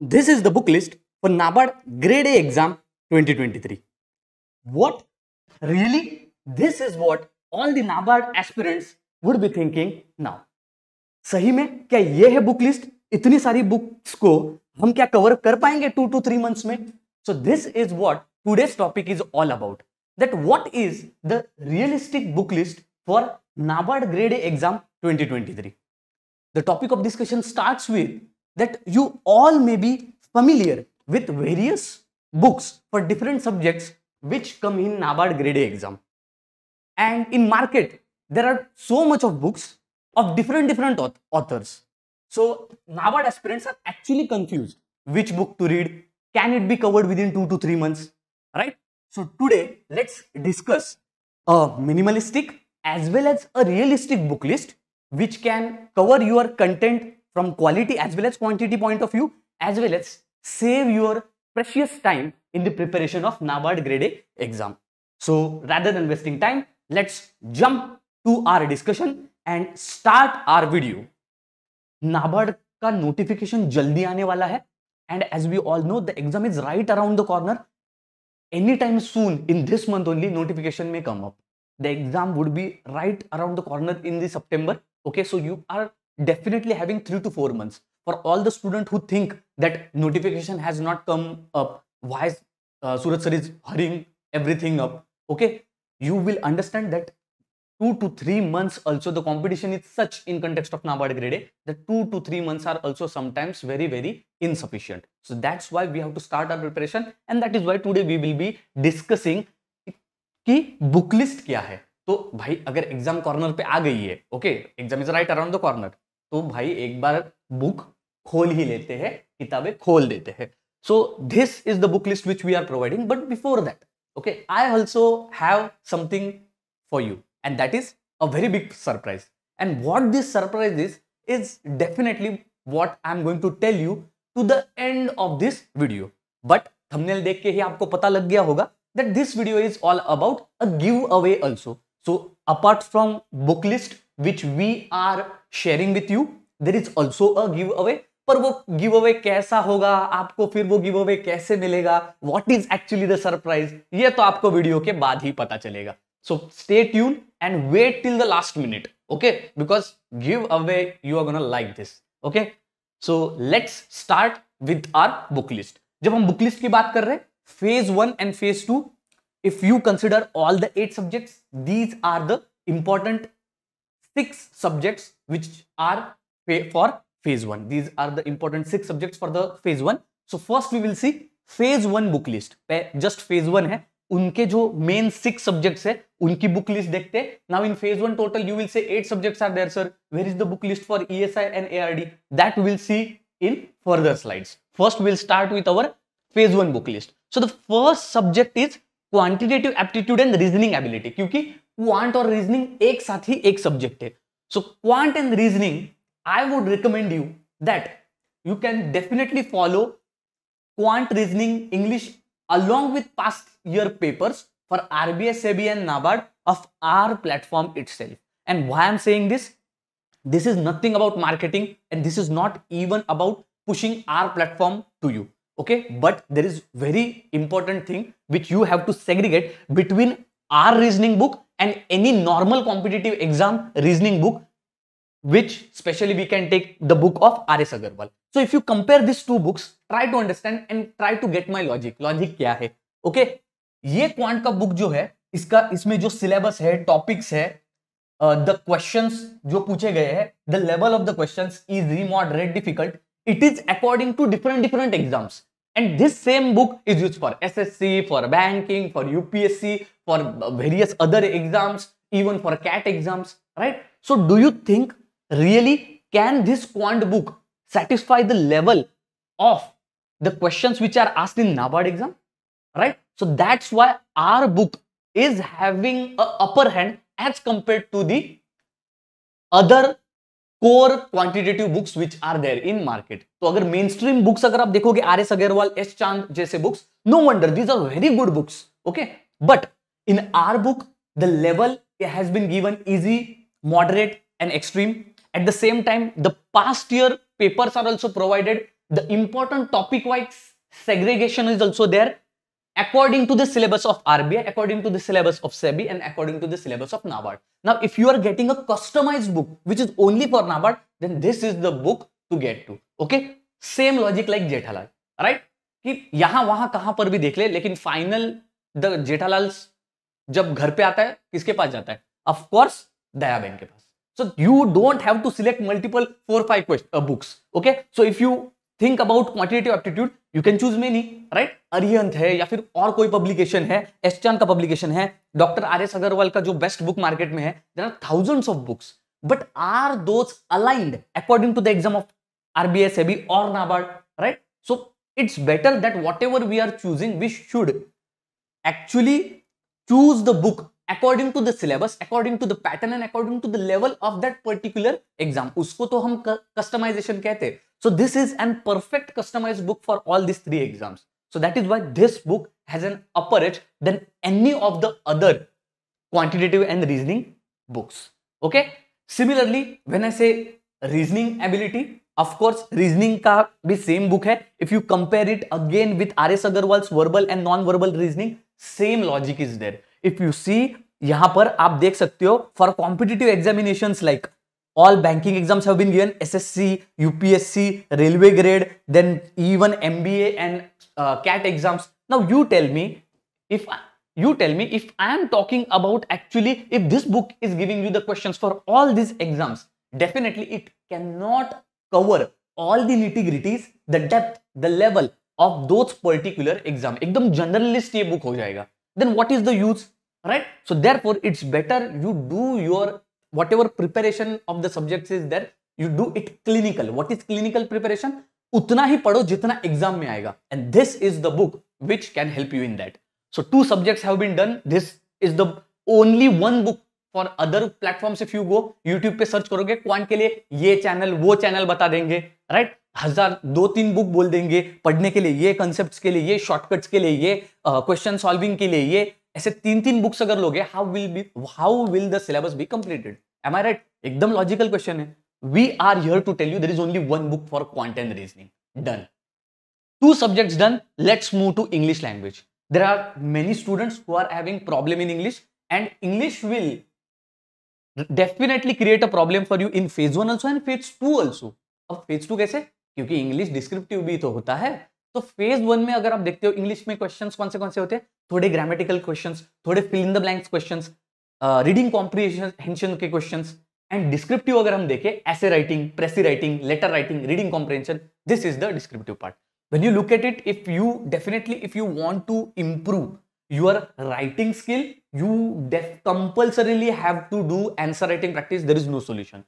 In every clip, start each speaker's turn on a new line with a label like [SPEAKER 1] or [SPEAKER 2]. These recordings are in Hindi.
[SPEAKER 1] This is the book list for NABARD Grade A exam 2023. What? Really? This is what all the NABARD aspirants would be thinking now. सही में क्या ये है बुक लिस्ट इतनी सारी बुक्स को हम क्या कवर कर पाएंगे टू टू थ्री मंथ्स में so this is what today's topic is all about that what is the realistic book list for NABARD grade exam 2023 the topic of discussion starts with that you all may be familiar with various books for different subjects which come in NABARD grade A exam. And in market, there are so much of books of different different authors. So NABARD aspirants are actually confused which book to read, can it be covered within 2 to 3 months, right? So today, let's discuss a minimalistic as well as a realistic book list which can cover your content from quality as well as quantity point of view as well as save your precious time in the preparation of NABARD grade A exam. So rather than wasting time, let's jump to our discussion and start our video NABARD का नोटिफिकेशन जल्दी आने वाला है and as we all know the exam is right around the corner any time soon in this month only notification में come up the exam would be right around the corner in this September okay so you are definitely having three to four months. For all the student who think that notification has not come up, why uh, Surat sir is hurrying everything up? Okay, you will understand that two to three months also the competition is such in context of NABARD grade A that two to three months are also sometimes very very insufficient. So that's why we have to start our preparation and that is why today we will be discussing ki book list kya hai तो भाई अगर एग्जाम कॉर्नर पे आ गई है okay exam is right around the corner तो भाई एक बार बुक खोल ही लेते हैं किताबें खोल देते हैं so this is the book list which we are providing but before that okay I also have something for you and that is a very big surprise and what this surprise is is definitely what I am going to tell you to the end of this video but thumbnail देख के ही आपको पता लग गया होगा that this video is all about a give away also so apart from book list which we are sharing with you there is also a giveaway पर वो गिव अवे कैसा होगा आपको फिर वो गिव अवे कैसे मिलेगा what is actually the surprise ये तो आपको वीडियो के बाद ही पता चलेगा so stay tune and wait till the last minute okay because giveaway you are gonna like this okay so let's start with our book list जब हम बुक लिस्ट की बात कर रहे हैं phase one and phase two if you consider all the eight subjects these are the important six subjects which are for phase one these are the important six subjects for the phase one so first we will see phase one book list just phase one है उनके जो मेन सिक्स सब्जेक्ट्स है उनकी बुक लिस्ट देखते हैं now in phase one total you will say eight subjects are there sir where is the book list for ESI and ARD that will see in further slides first will start with our phase 1 book list so the first subject is quantitative aptitude and reasoning ability क्योंकि क्वांट और रीजनिंग एक साथ ही एक सब्जेक्ट है so quant and reasoning I would recommend you that you can definitely follow quant reasoning English along with past year papers for RBSAB and NABARD of our platform itself and why am saying this this is nothing about marketing and this is not even about pushing our platform to you okay but there is very important thing which you have to segregate between our reasoning book and any normal competitive exam reasoning book which specially we can take the book of rs agarwal so if you compare these two books try to understand and try to get my logic logic kya hai okay ये क्वांट का बुक जो है इसका इसमें जो सिलेबस है टॉपिक्स है द uh, क्वेश्चंस जो पूछे गए हैं the level of the questions is moderate difficult it is according to different different exams And this same book is used for SSC, for banking, for UPSC, for various other exams, even for CAT exams, right? So do you think really can this quant book satisfy the level of the questions which are asked in NABARD exam, right? So that's why our book is having a upper hand as compared to the other core quantitative books which are there in market तो अगर मेन स्ट्रीम बुक्स अगर आप देखोगे R S Agarwal S Chand जैसे books no wonder these are very good books okay but in our book the level has been given easy moderate and extreme at the same time the past year papers are also provided the important topic wise segregation is also there according to the syllabus of RBI, according to the syllabus of SEBI, and according to the syllabus of NABARD. Now, if you are getting a customized book, which is only for NABARD, then this is the book to get to. Okay? Same logic like Jethalal. Right? कि यहां वहां कहां पर भी देख ले, लेकिन फाइनल द जेठालाल जब घर पे आता है किसके पास जाता है ऑफकोर्स दया बहन के पास so you don't have to select multiple four five quest, uh, books okay so if you think about quantitative aptitude you can choose many right Arihant है या फिर और कोई पब्लिकेशन है एस्टान का पब्लिकेशन है डॉक्टर आर एस अग्रवाल का जो बेस्ट बुक मार्केट में है there are thousands of books but are those aligned according to the exam of RBS AB और NABARD right so it's better that whatever we are choosing we should actually choose the book according to the syllabus according to the pattern and according to the level of that particular exam उसको तो हम कस्टमाइजेशन कहते हैं So this is an perfect customized book for all these three exams. So that is why this book has an upper edge than any of the other quantitative and reasoning books. Okay. Similarly, when I say reasoning ability, of course, reasoning ka bhi same book hai If you compare it again with R.S. Agarwal's verbal and non-verbal reasoning, same logic is there. If you see यहाँ par आप देख sakte ho for competitive examinations like all banking exams have been given SSC, UPSC, railway grade, then even MBA and uh, CAT exams. Now you tell me if you tell me if I am talking about actually if this book is giving you the questions for all these exams, definitely it cannot cover all the nitty gritties, the depth, the level of those particular exam. एकदम generalist ये book हो जाएगा. Then what is the use, right? So therefore it's better you do your whatever preparation of the subjects is there you do it clinical what is clinical preparation utna hi padho jitna exam mein aayega and this is the book which can help you in that so two subjects have been done this is the only one book for other platforms if you go YouTube pe search करोगे quant के लिए ये चैनल वो चैनल बता देंगे राइट right? हजार दो तीन बुक बोल देंगे पढ़ने के लिए ये कॉन्सेप्ट के लिए ये शॉर्टकट्स के लिए ये क्वेश्चन uh, सॉल्विंग के लिए ये ऐसे तीन तीन बुक्स अगर लोगे how will be how will the syllabus be completed am I right एकदम लॉजिकल क्वेश्चन है we are here to tell you there is only one book for quant and reasoning done two subject done let's move to English language there are many students who are having problem in English and English will definitely create a problem for you in phase one also and phase to also अब फेज टू कैसे क्योंकि इंग्लिश डिस्क्रिप्टिव भी तो होता है तो फेज वन में अगर आप देखते हो इंग्लिश में क्वेश्चन कौन से कौन से होते हैं थोड़े ग्रामेटिकल क्वेश्चन थोड़े fill in the blanks question reading comprehension के क्वेश्चन एंड डिस्क्रिप्टिव अगर हम देखें ऐसे writing precis writing letter writing reading comprehension this is the descriptive part when you look at it if you definitely if you want to improve your writing skill you compulsorily have to do answer writing practice there is no solution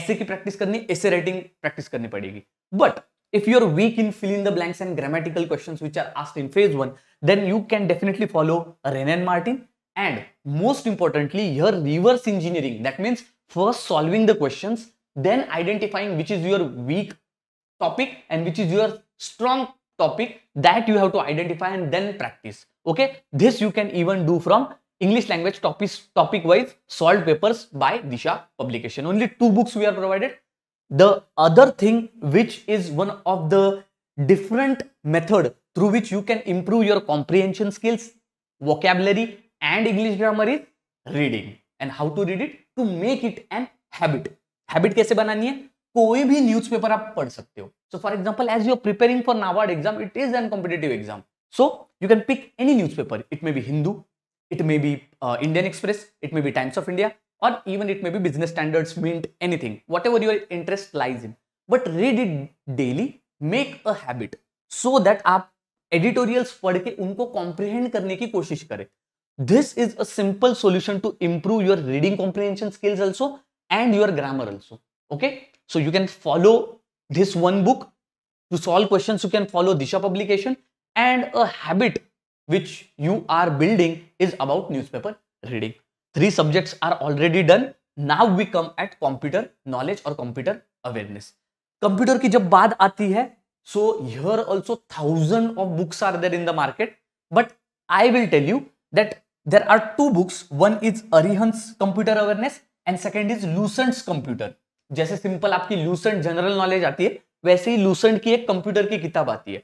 [SPEAKER 1] ऐसे की प्रैक्टिस करनी ऐसे राइटिंग प्रैक्टिस करनी पड़ेगी but If you are weak in fill in the blanks and grammatical questions which are asked in phase 1, then you can definitely follow Renan Martin and most importantly, your reverse engineering. That means first solving the questions, then identifying which is your weak topic and which is your strong topic that you have to identify and then practice. Okay, this you can even do from English language topics topic wise solved papers by Disha publication. Only two books we are provided the other thing which is one of the different method through which you can improve your comprehension skills, vocabulary and English grammar is reading and how to read it to make it an habit. Habit कैसे banani है कोई भी newspaper. आप पढ़ सकते हो so for example as you are preparing for NABARD exam. It is an competitive exam so you can pick any newspaper it may be uh, Indian Express, it may be Times of India, or even it may be business standards, mint, anything, whatever your interest lies in. But read it daily, make a habit so that आप editorials पढ़ के उनको comprehend करने की कोशिश करें. This is a simple solution to improve your reading comprehension skills also and your grammar also. Okay, so you can follow this one book to solve questions. You can follow Disha publication and a habit which you are building is about newspaper reading. Three subjects are already done now we come at computer knowledge और कंप्यूटर अवेयरनेस कंप्यूटर की जब बात आती है so here also thousand of books are there in the market but I will tell you that there are two books one is Arihant's computer awareness and second is Lucent's computer जैसे सिंपल आपकी लूसेंट जनरल नॉलेज आती है वैसे ही लूसेंट की एक कंप्यूटर की किताब आती है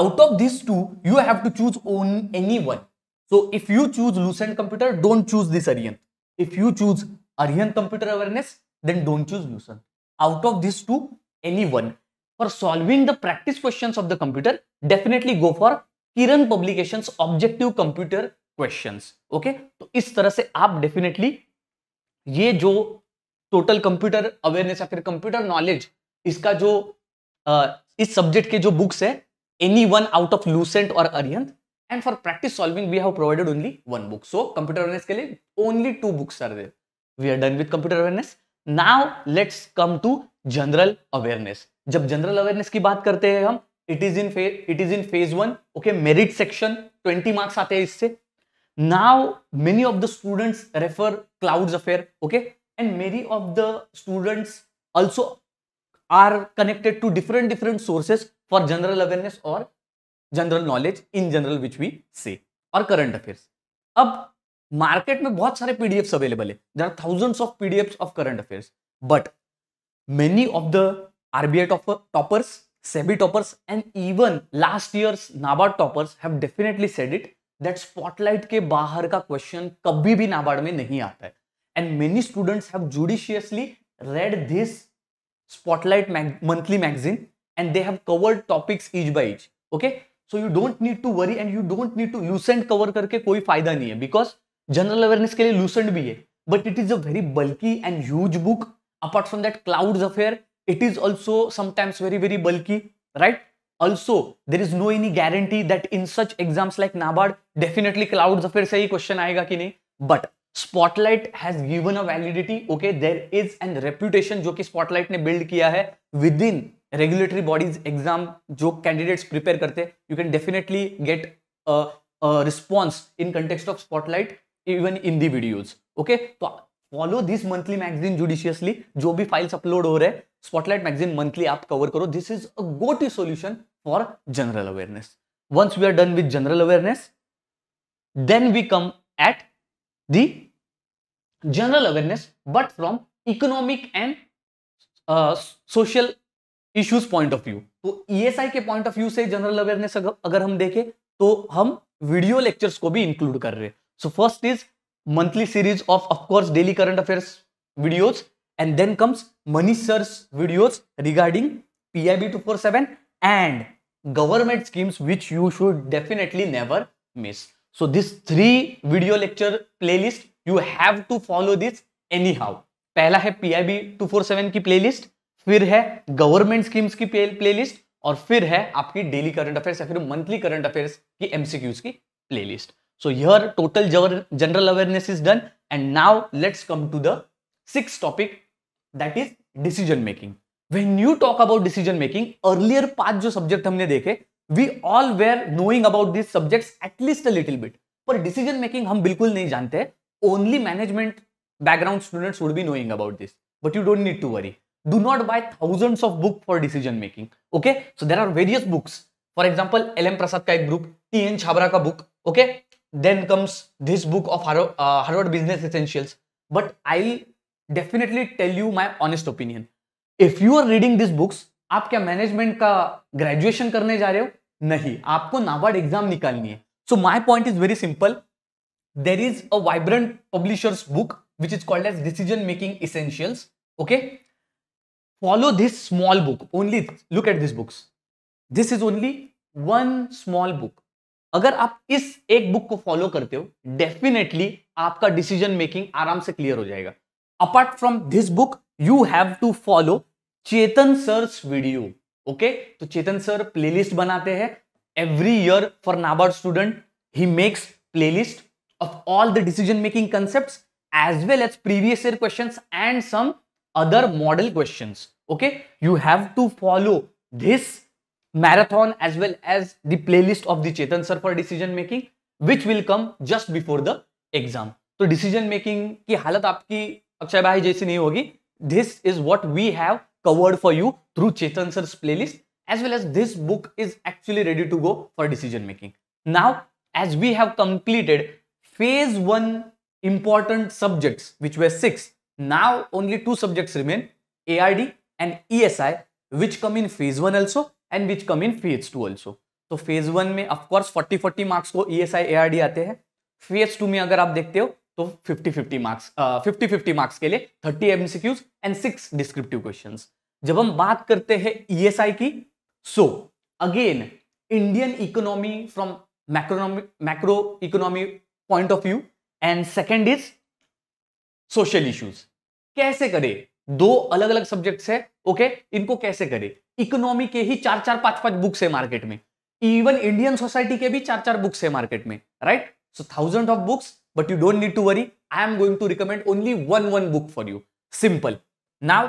[SPEAKER 1] out of this two you have to choose on any one So if you choose Lucent computer, don't choose this Aryan. If you choose Aryan computer awareness, then don't choose Lucent. Out of these two, any one. For solving the practice questions of the computer, definitely go for Kiran publications objective computer questions okay तो इस तरह से आप डेफिनेटली ये जो टोटल कंप्यूटर अवेयरनेस या फिर कंप्यूटर नॉलेज इसका जो आ, इस सब्जेक्ट के जो बुक्स है any one out of Lucent और Arihant and for practice solving we have provided only one book so computer awareness ke liye only two books are there we are done with computer awareness now let's come to general awareness जब जनरल अवेयरनेस की बात करते हैं हम it is in it is in phase one okay merit section 20 marks आते हैं इससे now many of the students refer clouds affair okay and many of the students also are connected to different different sources for general awareness और general knowledge in general which we say और करंट अफेयर्स अब मार्केट में बहुत सारे पीडीएफ्स अवेलेबल है there are thousands of PDFs of current affairs but many of the RBI toppers SEBI toppers and even last years NABARD toppers have definitely said it that spotlight के बाहर का क्वेश्चन कभी भी नाबार्ड में नहीं आता है and many students have judiciously read this spotlight monthly magazine and they have covered topics each by each okay so you don't need to worry and you don't need to Lucent cover करके कोई फायदा नहीं है बिकॉज जनरल अवेयरनेस के लिए लूसेंट भी है but it is a very bulky and huge book apart from that cloud affair it is also sometimes very very bulky right also there is no any guarantee that in such exams like NABARD definitely cloud affair से ही क्वेश्चन आएगा कि नहीं but spotlight has given a validity okay there is an reputation जो कि स्पॉटलाइट ने बिल्ड किया है within regulatory bodies exam जो कैंडिडेट्स प्रिपेयर करते हैं you can definitely get response in context of spotlight even in the videos okay तो follow this monthly magazine judiciously जो भी फाइल्स अपलोड हो रहे हैं स्पॉटलाइट मैगजीन मंथली आप कवर करो this is a go to solution for general awareness once we are done with general awareness then we come at the general awareness but from economic and social issues point of view तो ई e के पॉइंट ऑफ व्यू से जनरल अवेयरनेस अगर हम देखें तो हम वीडियो लेक्चर्स को भी इंक्लूड कर रहे हैं so first is monthly series of of course daily current affairs videos and then comes Mani sir videos regarding P I B two four seven and government schemes which you should definitely never miss so this three video lecture playlist you have to follow this anyhow पहला है P I B two four seven की प्ले लिस्ट फिर है गवर्नमेंट स्कीम्स की प्लेलिस्ट और फिर है आपकी डेली करंट अफेयर्स या फिर मंथली करंट अफेयर्स की एमसीक्यूज की playlist so your total general awareness is done and now let's come to the six topic that is decision making when you talk about decision making earlier पांच जो सब्जेक्ट हमने देखे we all were knowing about this subject at least a little bit पर डिसीजन मेकिंग हम बिल्कुल नहीं जानते only management background students would be knowing about this but you don't need to worry do not buy thousands of book for decision making okay so there are various books for example lm prasad ka ek group tn chhabra ka book okay then comes this book of harvard, uh, harvard business essentials but i'll definitely tell you my honest opinion if you are reading these books aap kya management ka graduation karne ja rahe ho nahi aapko nabard exam nikalni hai so my point is very simple there is a vibrant publishers book which is called as decision making essentials okay follow this small book only look at this books this is only one small book अगर आप इस एक बुक को फॉलो करते हो डेफिनेटली आपका डिसीजन मेकिंग आराम से क्लियर हो जाएगा apart from this book you have to follow Chetan sir video okay तो चेतन सर प्लेलिस्ट बनाते हैं every year for NABARD student he makes playlist of all the decision making concept as well as previous year question and some other model question okay you have to follow this marathon as well as the playlist of the Chetan sir for decision making which will come just before the exam तो डिसीजन मेकिंग की हालत आपकी अक्षय भाई जैसी नहीं होगी this is what we have covered for you through Chetan sir playlist as well as this book is actually ready to go for decision making now as we have completed phase one important subject which were six Now only two subjects remain, ARD and ESI, which come in phase 1 also and which come in phase 2 also. तो फेज वन में ऑफकोर्स 40 40 मार्क्स को E S I A R D आते हैं फेज टू में अगर आप देखते हो तो 50 50 मार्क्स फिफ्टी फिफ्टी मार्क्स के लिए 30 MCQs and six descriptive question जब हम बात करते हैं ई एस आई की so again Indian economy from macroeconomy macro economy point of view and second is social issues कैसे करें दो अलग अलग सब्जेक्ट है ओके इनको कैसे करे इकोनॉमी के ही चार चार पांच पांच बुक्स है मार्केट में इवन इंडियन सोसाइटी के भी चार चार बुक्स है मार्केट में right so thousand of books but you don't need to worry I am going to recommend only one one book for you simple now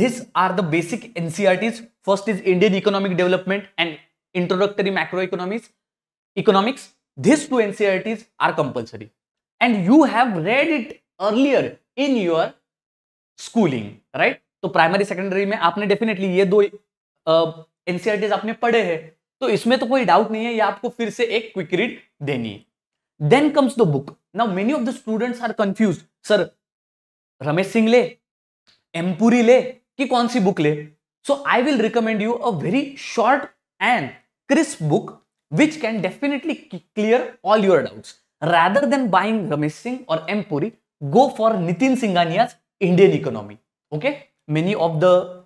[SPEAKER 1] this are the basic NCERTs first is Indian economic development and introductory micro economics economics this two NCERTs are compulsory and you have read it earlier in your schooling right तो प्राइमरी सेकेंडरी में आपने डेफिनेटली ये दो एनसीआरटीज आपने पढ़े हैं तो इसमें तो कोई डाउट नहीं है ये आपको फिर से एक क्विक रीड देनी है then comes the book now many of the students are confuse sir Ramesh Singh ले एमपुरी ले कि कौन सी बुक ले so I will recommend you a very short and crisp book which can definitely clear all your doubts rather than buying Ramesh Singh और M Puri go for Nitin Nitin Indian economy. Okay, many of the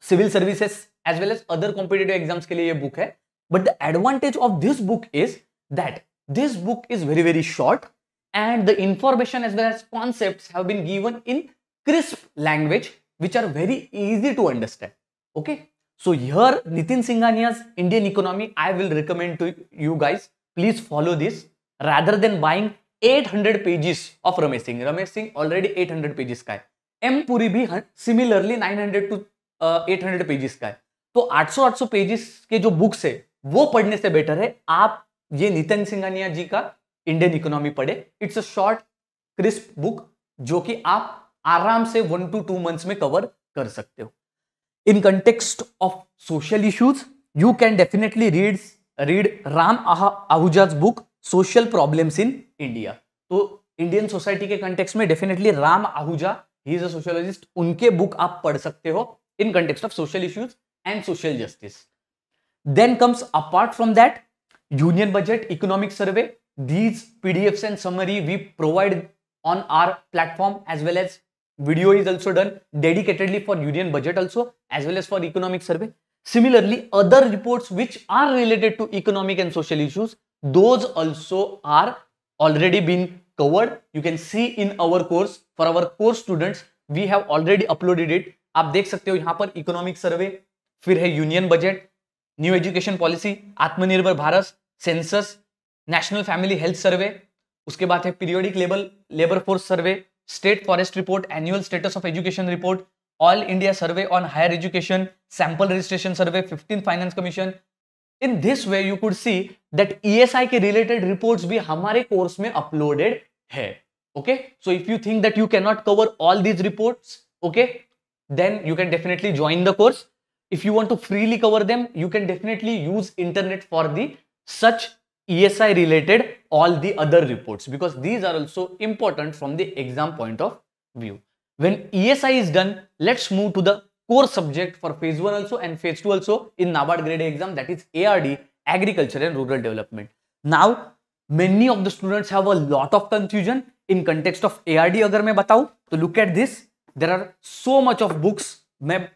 [SPEAKER 1] civil services as well as other competitive exams के लिए ये book है. But the advantage of this book is that this book is very very short and the information as well as concepts have been given in crisp language which are very easy to understand. Okay, so here Nitin Singhania's Indian economy I will recommend to you guys. Please follow this rather than buying 800 pages of Ramesh Singh Ramesh Singh already 800 pages का है एम पुरी भी सिमिलरली 900 टू 800 पेजेस का है तो 800-800 पेजेस के जो बुक्स है वो पढ़ने से बेटर है आप ये नितिन सिंघानिया जी का इंडियन इकोनॉमी पढ़े it's a short crisp book जो कि आप आराम से वन टू टू मंथ्स में कवर कर सकते हो in context of social issues you can definitely read read Ram Ahuja's book social problems in India तो इंडियन सोसाइटी के कंटेक्स में definitely Ram Ahuja he is a sociologist उनके बुक आप पढ़ सकते हो in context of social issues and social justice then comes apart from that union budget economic survey these PDF and summary we provide on our platform as well as video is also done dedicatedly for union budget also as well as for economic survey similarly other reports which are related to economic and social issues those also are already been covered you can see in our course for our course students we have already uploaded it आप देख सकते हो यहाँ पर इकोनॉमिक सर्वे फिर है union budget new education policy Atmanirbhar Bharat census national family health survey उसके बाद है periodic level labour force survey state forest report annual status of education report all India survey on higher education sample registration survey fifteen finance commission in this way you could see that ESI के रिलेटेड रिपोर्ट्स भी हमारे कोर्स में अपलोडेड है okay so if you think that you can not cover all these reports okay then you can definitely join the course if you want to freely cover them you can definitely use internet for the such esi related all the other reports because these are also important from the exam point of view when esi is done let's move to the core subject for phase 1 also and phase 2 also in NABARD grade exam that is ARD, Agriculture and Rural Development. Now, many of the students have a lot of confusion in context of ARD अगर मैं बताऊं तो look at this, there are so much of books, मैं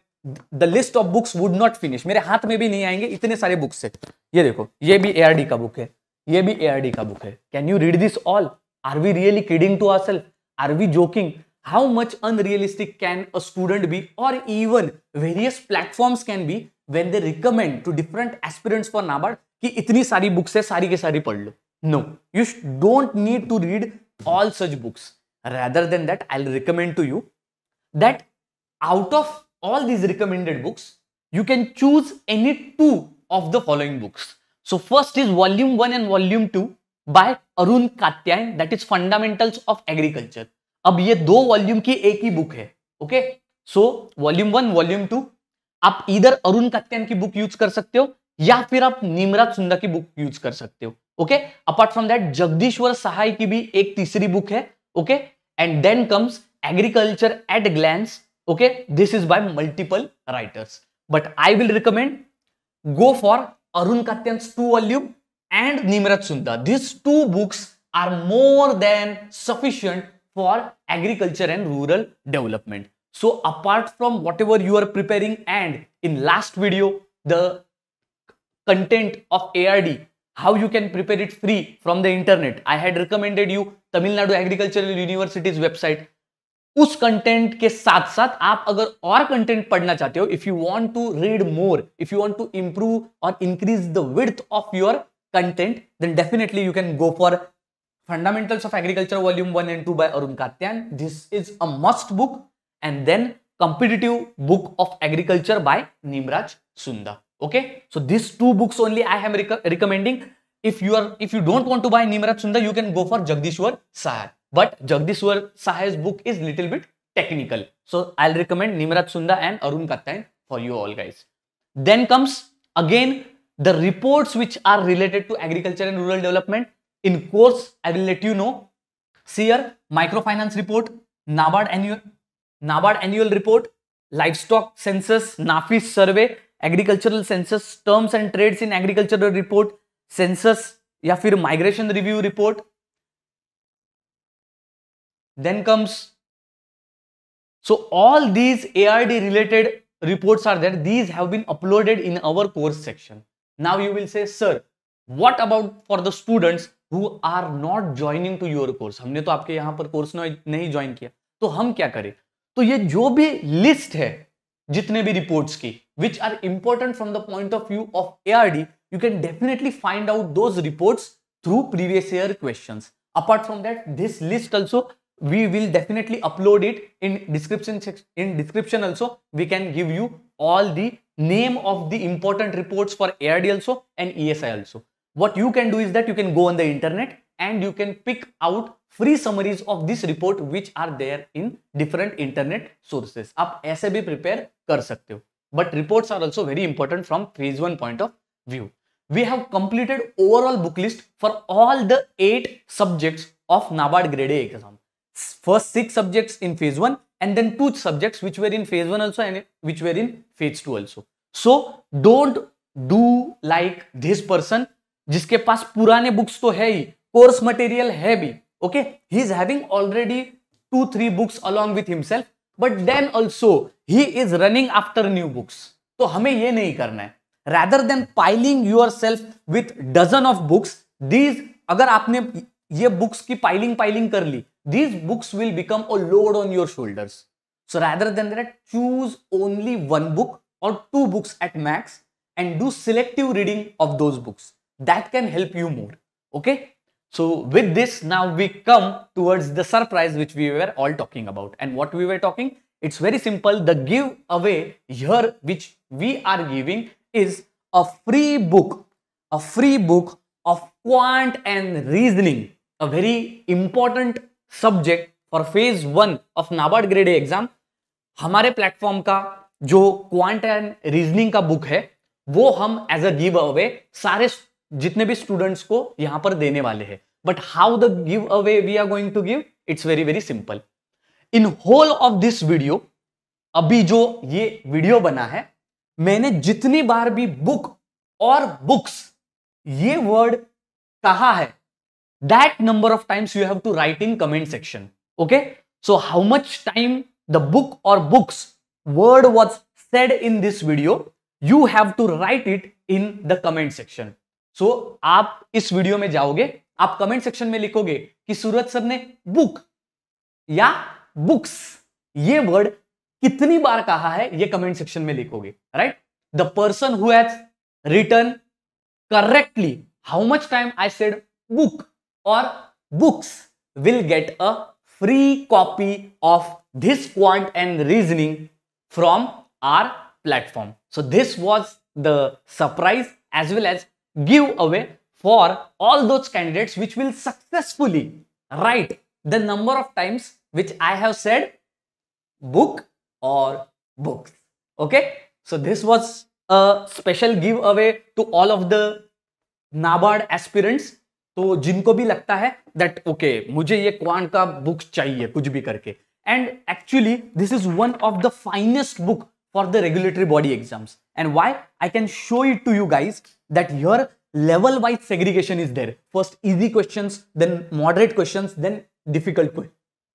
[SPEAKER 1] the list of books would not finish, मेरे हाथ में भी नहीं आएंगे इतने सारे books है ये देखो ये भी ARD का book है ये भी ARD का बुक है can you read this all are we really kidding to our self are we joking how much unrealistic can a student be or even various platforms can be when they recommend to different aspirants for NABARD कि इतनी सारी बुक्स है सारी के सारी पढ़ No, you don't need to read all such books. rather than that i'll recommend to you that out of all these recommended books you can choose any two of the following books so first is volume 1 and volume 2 by arun katyayan that is fundamentals of agriculture अब ये दो वॉल्यूम की एक ही बुक है okay so volume one volume two आप इधर अरुण कत्यान की बुक यूज कर सकते हो या फिर आप निमराज सुंदा की बुक यूज कर सकते हो ओके अपार्ट फ्रॉम दैट जगदीश्वर सहाय की भी एक तीसरी बुक है okay and then comes agriculture at glance okay this is by multiple writers but I will recommend go for Arun Katyan two volume and Nimraj sunda this two books are more than sufficient for agriculture and rural development. So apart from whatever you are preparing and in last video, the content of ARD, how you can prepare it free from the internet. I had recommended you Tamil Nadu Agricultural University's website. उस कंटेंट के साथ साथ आप अगर और कंटेंट पढ़ना चाहते हो if you want to read more if you want to improve और increase the width of your content then definitely you can go for Fundamentals of Agriculture Volume 1 and 2 by Arun Katyan. This is a must book. And then Competitive Book of Agriculture by Nimraj Sunda. Okay. So these two books only I am rec recommending. If you are, if you don't want to buy Nimraj Sunda, you can go for Jagdishwar Sahar. But Jagdishwar Sahar's book is little bit technical. So I'll recommend Nimraj Sunda and Arun Katyan for you all guys. Then comes again the reports which are related to agriculture and rural development in course, I will let you know. SEER, microfinance report, NABARD annual, NABARD annual report, livestock census, NAFIS survey, agricultural census, terms and trades in agricultural report, census ya fir migration review report. Then comes so all these AID related reports are there. These have been uploaded in our course section. Now you will say, sir, what about for the students who are not joining to your course हमने तो आपके यहां पर कोर्स नहीं ज्वाइन किया तो हम क्या करें तो ये जो भी लिस्ट है जितने भी रिपोर्ट्स की which are important from the point of view of A R D you can definitely find out those report through previous year question apart from that this list also we will definitely upload it in description in description also we can give you all the name of the important report for A R D also and E S I also What you can do is that you can go on the internet and you can pick out free summaries of this report which are there in different internet sources. Up SAB prepare कर सकते But reports are also very important from phase one point of view. We have completed overall book list for all the eight subjects of NABARD grade A exam. First six subjects in phase one and then two subjects which were in phase one also and which were in phase two also. So don't do like this person जिसके पास पुराने बुक्स तो है ही कोर्स मटेरियल है भी okay he is having already two three books along with himself but then also he is running after new books तो हमें ये नहीं करना है rather than piling yourself with dozen of books these अगर आपने ये बुक्स की पाइलिंग पाइलिंग कर ली these books will become a load on your shoulders so rather than that choose only one book or two books at max and do selective reading of those books that can help you more okay so with this now we come towards the surprise which we were all talking about and what we were talking it's very simple the give away here which we are giving is a free book a free book of quant and reasoning a very important subject for phase one of NABARD grade A exam हमारे प्लेटफॉर्म का जो क्वांट एंड रीजनिंग का बुक है वो हम एज अ गिव अवे सारे जितने भी स्टूडेंट्स को यहां पर देने वाले हैं but how the giveaway we are going to give it's very very simple in whole of this video अभी जो ये वीडियो बना है मैंने जितनी बार भी बुक और बुक्स ये वर्ड कहा है that number of times you have to write in comment section okay so how much time the book or books word was said in this video you have to write it in the comment section so so, आप इस वीडियो में जाओगे आप कमेंट सेक्शन में लिखोगे कि सूरज सर ने बुक या बुक्स ये वर्ड कितनी बार कहा है ये कमेंट सेक्शन में लिखोगे right the person who has written correctly how much time I said book or books will get a free copy of this point and reasoning from our platform so this was the surprise as well as giveaway for all those candidates which will successfully write the number of times which I have said book or books okay so this was a special giveaway to all of the NABARD aspirants तो जिनको भी लगता है दैट ओके okay, मुझे ये क्वान का बुक चाहिए कुछ भी करके and actually this is one of the finest book for the regulatory body exams. And why? I can show it to you guys that your level wise segregation is there. First easy questions, then moderate questions, then difficult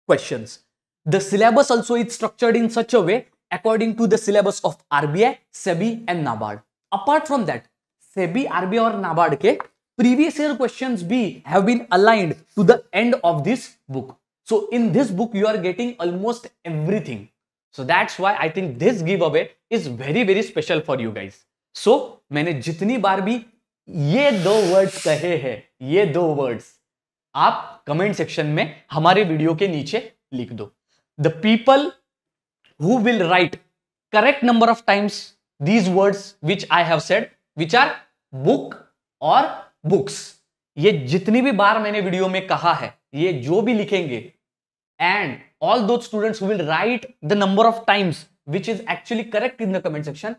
[SPEAKER 1] questions. The syllabus also is structured in such a way according to the syllabus of RBI, SEBI and NABARD. Apart from that, SEBI, RBI or NABARD ke previous year questions B have been aligned to the end of this book. So in this book, you are getting almost everything. So that's why I think this giveaway is very very special for you guys so मैंने जितनी बार भी ये दो वर्ड्स कहे हैं ये दो वर्ड्स आप कमेंट सेक्शन में हमारे वीडियो के नीचे लिख दो the people who will write correct number of times these words which I have said which are book or books ये जितनी भी बार मैंने वीडियो में कहा है ये जो भी लिखेंगे and all those students who will write the number of times which is actually correct in the comment section,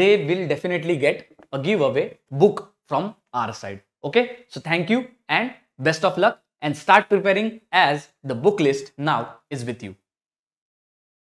[SPEAKER 1] they will definitely get a giveaway book from our side. Okay, so thank you and best of luck and start preparing as the book list now is with you.